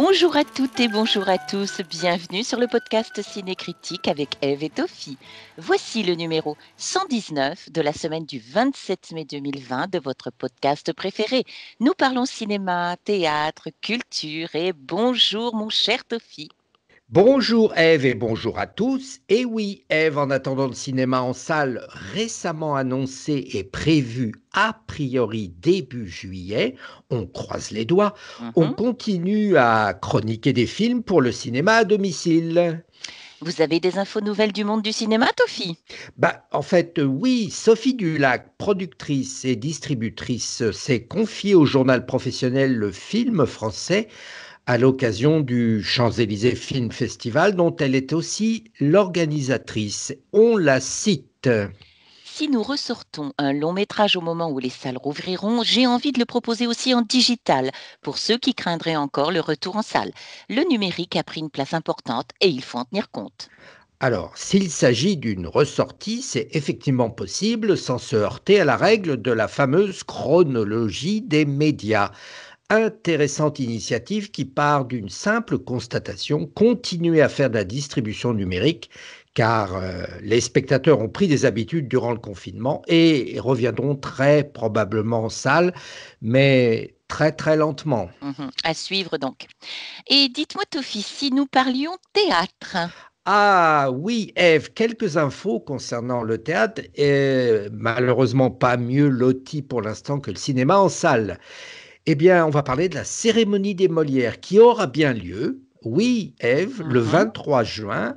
Bonjour à toutes et bonjour à tous, bienvenue sur le podcast Ciné Critique avec Eve et Tophie. Voici le numéro 119 de la semaine du 27 mai 2020 de votre podcast préféré. Nous parlons cinéma, théâtre, culture et bonjour mon cher Tophie. Bonjour Eve et bonjour à tous. Et oui, Eve, en attendant le cinéma en salle récemment annoncé et prévu a priori début juillet, on croise les doigts, on mhm. continue à chroniquer des films pour le cinéma à domicile. Vous avez des infos nouvelles du monde du cinéma, Tofi Bah, en fait, euh, oui. Sophie Dulac, productrice et distributrice, s'est confiée au journal professionnel Le Film Français à l'occasion du Champs-Élysées Film Festival dont elle est aussi l'organisatrice. On la cite. Si nous ressortons un long métrage au moment où les salles rouvriront, j'ai envie de le proposer aussi en digital, pour ceux qui craindraient encore le retour en salle. Le numérique a pris une place importante et il faut en tenir compte. Alors, s'il s'agit d'une ressortie, c'est effectivement possible sans se heurter à la règle de la fameuse chronologie des médias intéressante initiative qui part d'une simple constatation, continuer à faire de la distribution numérique, car euh, les spectateurs ont pris des habitudes durant le confinement et reviendront très probablement en salle, mais très très lentement. Mhm. à suivre donc. Et dites-moi Tofi, si nous parlions théâtre. Ah oui, Eve, quelques infos concernant le théâtre, et euh, malheureusement pas mieux loti pour l'instant que le cinéma en salle. Eh bien, on va parler de la cérémonie des Molières qui aura bien lieu, oui, Eve, mhm. le 23 juin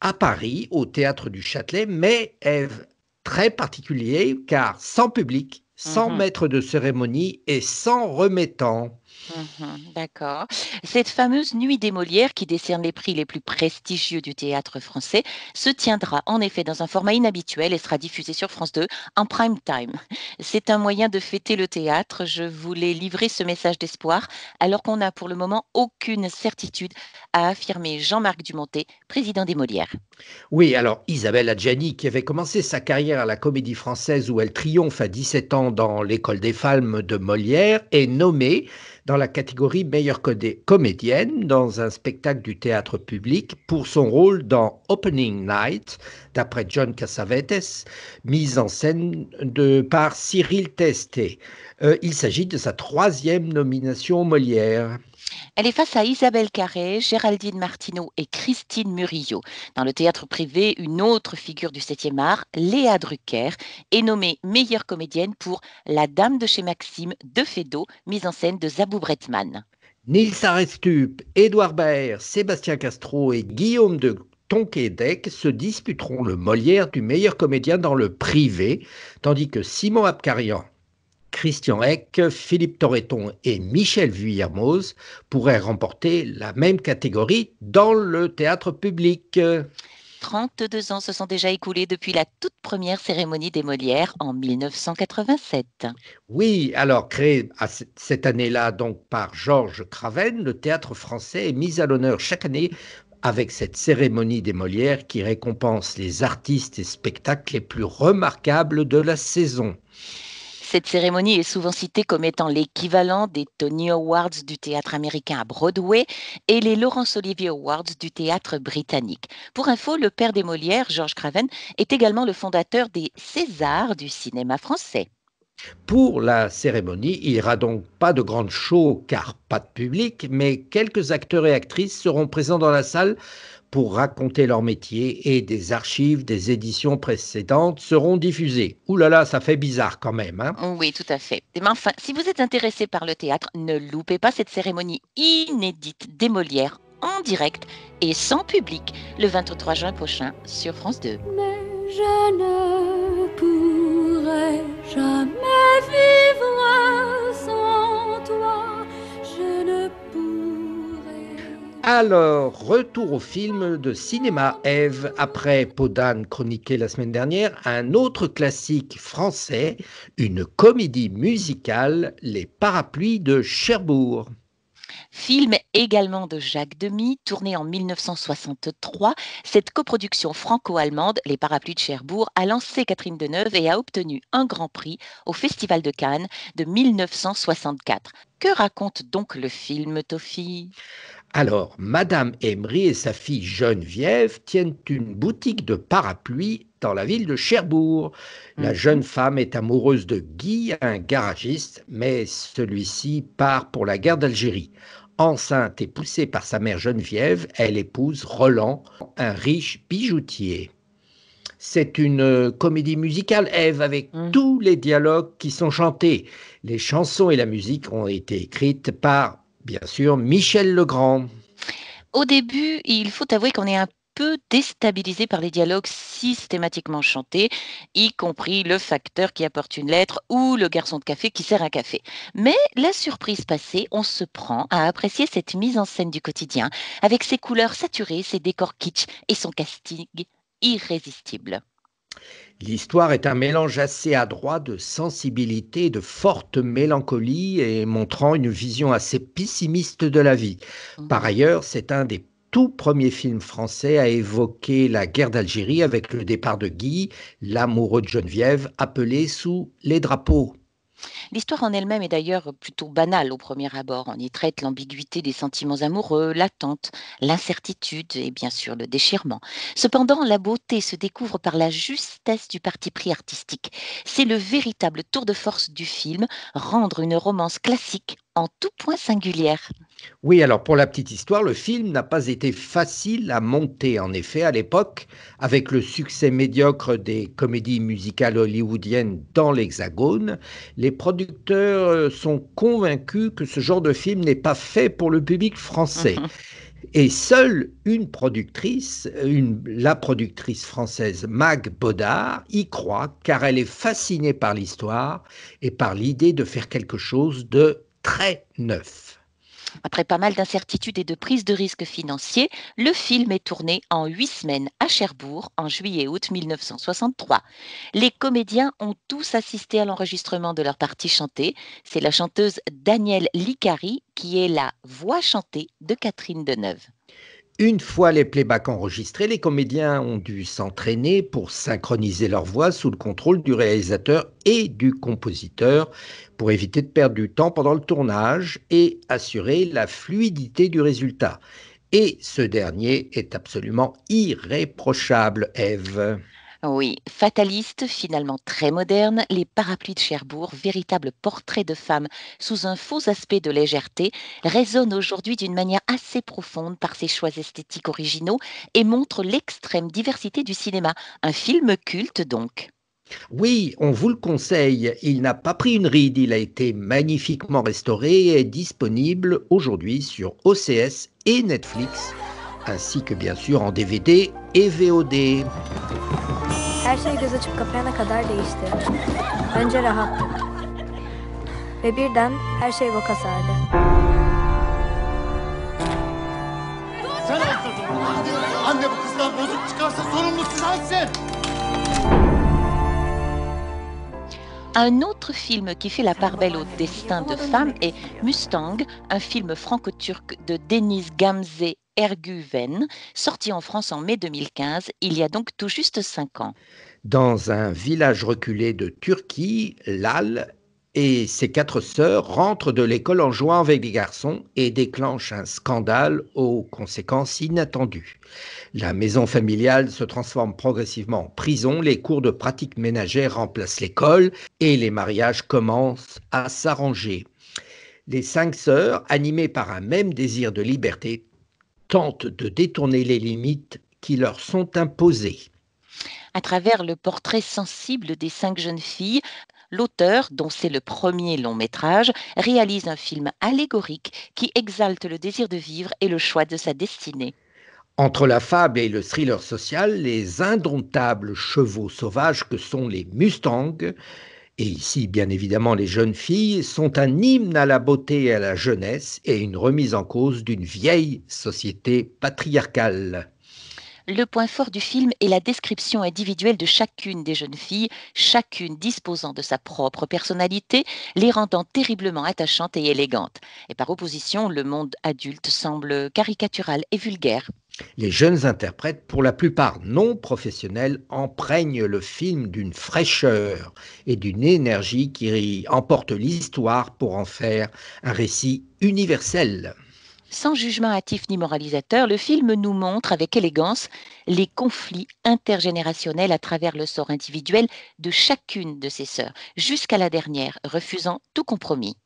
à Paris, au théâtre du Châtelet, mais Eve, très particulier car sans public, sans mhm. maître de cérémonie et sans remettant. Mmh d'accord. Cette fameuse Nuit des Molières qui décerne les prix les plus prestigieux du théâtre français se tiendra en effet dans un format inhabituel et sera diffusée sur France 2 en prime time. C'est un moyen de fêter le théâtre. Je voulais livrer ce message d'espoir alors qu'on n'a pour le moment aucune certitude, à affirmer Jean-Marc Dumontet, président des Molières. Oui, alors Isabelle Adjani, qui avait commencé sa carrière à la Comédie Française où elle triomphe à 17 ans dans l'école des femmes de Molière, est nommée dans la catégorie meilleure comédienne dans un spectacle du théâtre public pour son rôle dans Opening Night, d'après John Cassavetes, mise en scène de, par Cyril Testé. Euh, il s'agit de sa troisième nomination Molière. Elle est face à Isabelle Carré, Géraldine Martineau et Christine Murillo. Dans le théâtre privé, une autre figure du 7e art, Léa Drucker, est nommée meilleure comédienne pour La Dame de chez Maxime de Fédot, mise en scène de Zabou Bretman. Nils Arestup, Édouard Baer, Sébastien Castro et Guillaume de Tonquédec se disputeront le Molière du meilleur comédien dans le privé, tandis que Simon Abkarian Christian Eck, Philippe Torreton et Michel Vuillermoz pourraient remporter la même catégorie dans le théâtre public. 32 ans se sont déjà écoulés depuis la toute première cérémonie des Molières en 1987. Oui, alors créé à cette année-là donc par Georges Craven, le théâtre français est mis à l'honneur chaque année avec cette cérémonie des Molières qui récompense les artistes et spectacles les plus remarquables de la saison. Cette cérémonie est souvent citée comme étant l'équivalent des Tony Awards du théâtre américain à Broadway et les Laurence Olivier Awards du théâtre britannique. Pour info, le père des Molières, Georges Craven, est également le fondateur des Césars du cinéma français. Pour la cérémonie, il n'y aura donc pas de grande show car pas de public, mais quelques acteurs et actrices seront présents dans la salle pour raconter leur métier et des archives des éditions précédentes seront diffusées. Ouh là là, ça fait bizarre quand même. Hein. oui, tout à fait. Mais eh ben, enfin, si vous êtes intéressé par le théâtre, ne loupez pas cette cérémonie inédite des Molières en direct et sans public le 23 juin prochain sur France 2. je ne pourrai jamais vivre. Alors, retour au film de cinéma Eve. Après Podan chroniqué la semaine dernière, un autre classique français, une comédie musicale, Les Parapluies de Cherbourg. Film également de Jacques Demy, tourné en 1963, cette coproduction franco-allemande, Les Parapluies de Cherbourg, a lancé Catherine Deneuve et a obtenu un grand prix au Festival de Cannes de 1964. Que raconte donc le film, Toffi alors, Madame Emery et sa fille Geneviève tiennent une boutique de parapluies dans la ville de Cherbourg. La mhm. jeune femme est amoureuse de Guy, un garagiste, mais celui-ci part pour la guerre d'Algérie. Enceinte et poussée par sa mère Geneviève, elle épouse Roland, un riche bijoutier. C'est une euh, comédie musicale, Eve, avec mhm. tous les dialogues qui sont chantés. Les chansons et la musique ont été écrites par Bien sûr, Michel Legrand. Au début, il faut avouer qu'on est un peu déstabilisé par les dialogues systématiquement chantés, y compris le facteur qui apporte une lettre ou le garçon de café qui sert un café. Mais la surprise passée, on se prend à apprécier cette mise en scène du quotidien, avec ses couleurs saturées, ses décors kitsch et son casting irrésistible. L'histoire est un mélange assez adroit de sensibilité de forte mélancolie et montrant une vision assez pessimiste de la vie. Mmh. Par ailleurs, c'est un des tout premiers films français à évoquer la guerre d'Algérie avec le départ de Guy, l'amoureux de Geneviève, appelé sous les drapeaux. L'histoire en elle-même est d'ailleurs plutôt banale au premier abord. On y traite l'ambiguïté des sentiments amoureux, l'attente, l'incertitude et bien sûr le déchirement. Cependant, la beauté se découvre par la justesse du parti pris artistique. C'est le véritable tour de force du film, rendre une romance classique en tout point singulière. Oui, alors pour la petite histoire, le film n'a pas été facile à monter. En effet, à l'époque, avec le succès médiocre des comédies musicales hollywoodiennes dans l'Hexagone, les producteurs euh, sont convaincus que ce genre de film n'est pas fait pour le public français. Mhm. Et seule une productrice, euh, la productrice française Mag Bodard, y croit car elle est fascinée par l'histoire et par l'idée de faire quelque chose de très neuf. Après pas mal d'incertitudes et de prises de risques financiers, le film est tourné en huit semaines à Cherbourg en juillet-août 1963. Les comédiens ont tous assisté à l'enregistrement de leur partie chantée. C'est la chanteuse Danielle Licari qui est la voix chantée de Catherine Deneuve. Une fois les playbacks enregistrés, les comédiens ont dû s'entraîner pour synchroniser leur voix sous le contrôle du réalisateur et du compositeur pour éviter de perdre du temps pendant le tournage et assurer la fluidité du résultat. Et ce dernier est absolument irréprochable, Eve. Oui, fataliste, finalement très moderne, les parapluies de Cherbourg, véritable portrait de femme sous un faux aspect de légèreté, résonne aujourd'hui d'une manière assez profonde par ses choix esthétiques originaux et montre l'extrême diversité du cinéma. Un film culte donc. Oui, on vous le conseille. Il n'a pas pris une ride, il a été magnifiquement restauré et est disponible aujourd'hui sur OCS et Netflix, ainsi que bien sûr en DVD et VOD. Her şey göz açıp kapayana kadar değişti. Önce rahattık. Ve birden her şey boka sardı. Sen atladın. Anne bu kızdan bozuk çıkarsa sorumlusu sensin. Un autre film qui fait la part belle au destin de femme est Mustang, un film franco-turc de Deniz Gamze Erguven, sorti en France en mai 2015, il y a donc tout juste cinq ans. Dans un village reculé de Turquie, Lal et ses quatre sœurs rentrent de l'école en jouant avec des garçons et déclenchent un scandale aux conséquences inattendues. La maison familiale se transforme progressivement en prison, les cours de pratique ménagère remplacent l'école et les mariages commencent à s'arranger. Les cinq sœurs, animées par un même désir de liberté, tentent de détourner les limites qui leur sont imposées. À travers le portrait sensible des cinq jeunes filles, l'auteur, dont c'est le premier long métrage, réalise un film allégorique qui exalte le désir de vivre et le choix de sa destinée. Entre la fable et le thriller social, les indomptables chevaux sauvages que sont les Mustangs et ici bien évidemment les jeunes filles, sont un hymne à la beauté et à la jeunesse et une remise en cause d'une vieille société patriarcale. Le point fort du film est la description individuelle de chacune des jeunes filles, chacune disposant de sa propre personnalité, les rendant terriblement attachantes et élégantes. Et par opposition, le monde adulte semble caricatural et vulgaire. Les jeunes interprètes, pour la plupart non professionnels, emprègnent le film d'une fraîcheur et d'une énergie qui emporte l'histoire pour en faire un récit universel. Sans jugement hâtif ni moralisateur, le film nous montre avec élégance les conflits intergénérationnels à travers le sort individuel de chacune de ses sœurs, jusqu'à la dernière, refusant tout compromis.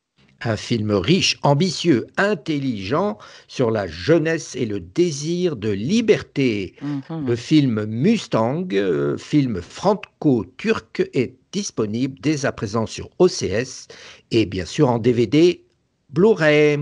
Un film riche, ambitieux, intelligent sur la jeunesse et le désir de liberté. Mhm. Le film Mustang, euh, film franco-turc, est disponible dès à présent sur OCS et bien sûr en DVD Blu-ray.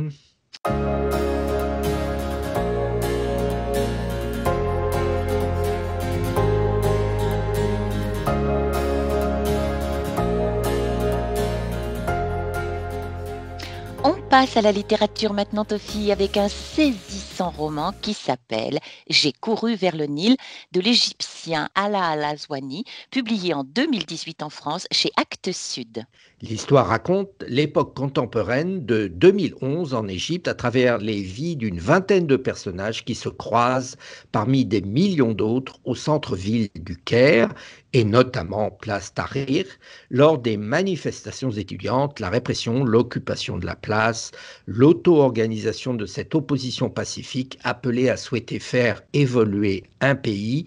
On passe à la littérature maintenant, Tophie, avec un saisissant roman qui s'appelle J'ai couru vers le Nil de l'Égyptien Ala azwani publié en 2018 en France chez Actes Sud. L'histoire raconte l'époque contemporaine de 2011 en Égypte à travers les vies d'une vingtaine de personnages qui se croisent parmi des millions d'autres au centre-ville du Caire et notamment place Tahrir lors des manifestations étudiantes, la répression, l'occupation de la place, l'auto-organisation de cette opposition pacifique appelée à souhaiter faire évoluer un pays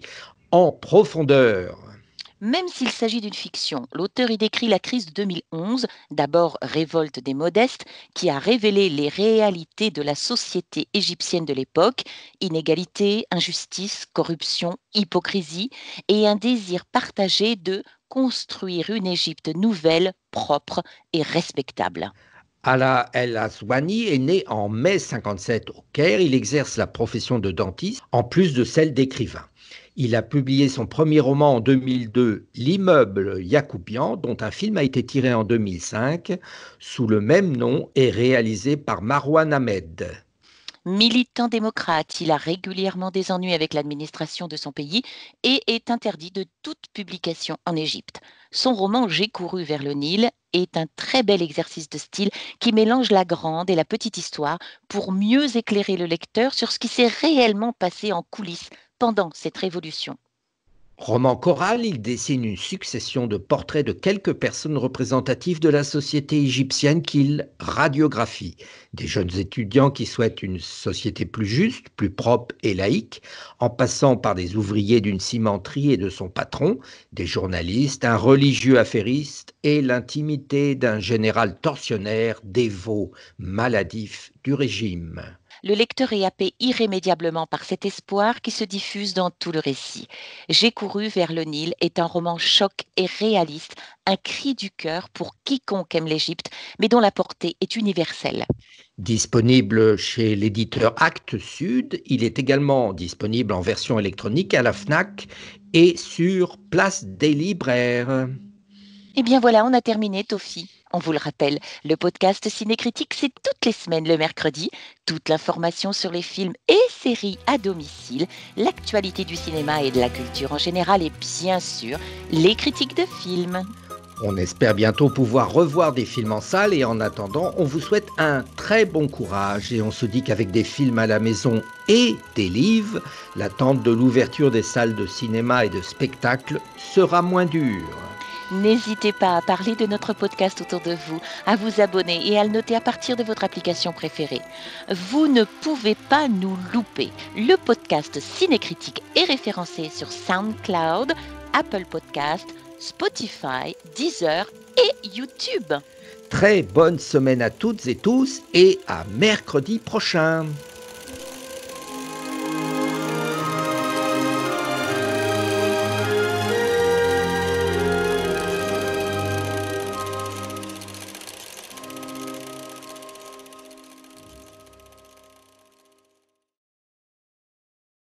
en profondeur. Même s'il s'agit d'une fiction, l'auteur y décrit la crise de 2011, d'abord révolte des modestes, qui a révélé les réalités de la société égyptienne de l'époque, inégalité, injustice, corruption, hypocrisie, et un désir partagé de construire une Égypte nouvelle, propre et respectable. Ala El Aswani est né en mai 57 au Caire. Il exerce la profession de dentiste en plus de celle d'écrivain. Il a publié son premier roman en 2002, L'immeuble Yacoubian », dont un film a été tiré en 2005 sous le même nom et réalisé par Marwan Ahmed. Militant démocrate, il a régulièrement des ennuis avec l'administration de son pays et est interdit de toute publication en Égypte. Son roman J'ai couru vers le Nil est un très bel exercice de style qui mélange la grande et la petite histoire pour mieux éclairer le lecteur sur ce qui s'est réellement passé en coulisses pendant cette révolution. Roman choral, il dessine une succession de portraits de quelques personnes représentatives de la société égyptienne qu'il radiographie. Des jeunes étudiants qui souhaitent une société plus juste, plus propre et laïque, en passant par des ouvriers d'une cimenterie et de son patron, des journalistes, un religieux affairiste et l'intimité d'un général torsionnaire, dévot, maladif du régime. Le lecteur est happé irrémédiablement par cet espoir qui se diffuse dans tout le récit. J'ai couru vers le Nil est un roman choc et réaliste, un cri du cœur pour quiconque aime l'Égypte, mais dont la portée est universelle. Disponible chez l'éditeur Actes Sud, il est également disponible en version électronique à la FNAC et sur Place des Libraires. Et eh bien voilà, on a terminé, Tofi. On vous le rappelle, le podcast Cinécritique, c'est toutes les semaines le mercredi. Toute l'information sur les films et séries à domicile, l'actualité du cinéma et de la culture en général et bien sûr les critiques de films. On espère bientôt pouvoir revoir des films en salle et en attendant, on vous souhaite un très bon courage et on se dit qu'avec des films à la maison et des livres, l'attente de l'ouverture des salles de cinéma et de spectacle sera moins dure. N'hésitez pas à parler de notre podcast autour de vous, à vous abonner et à le noter à partir de votre application préférée. Vous ne pouvez pas nous louper. Le podcast Cinécritique est référencé sur SoundCloud, Apple Podcast, Spotify, Deezer et YouTube. Très bonne semaine à toutes et tous et à mercredi prochain.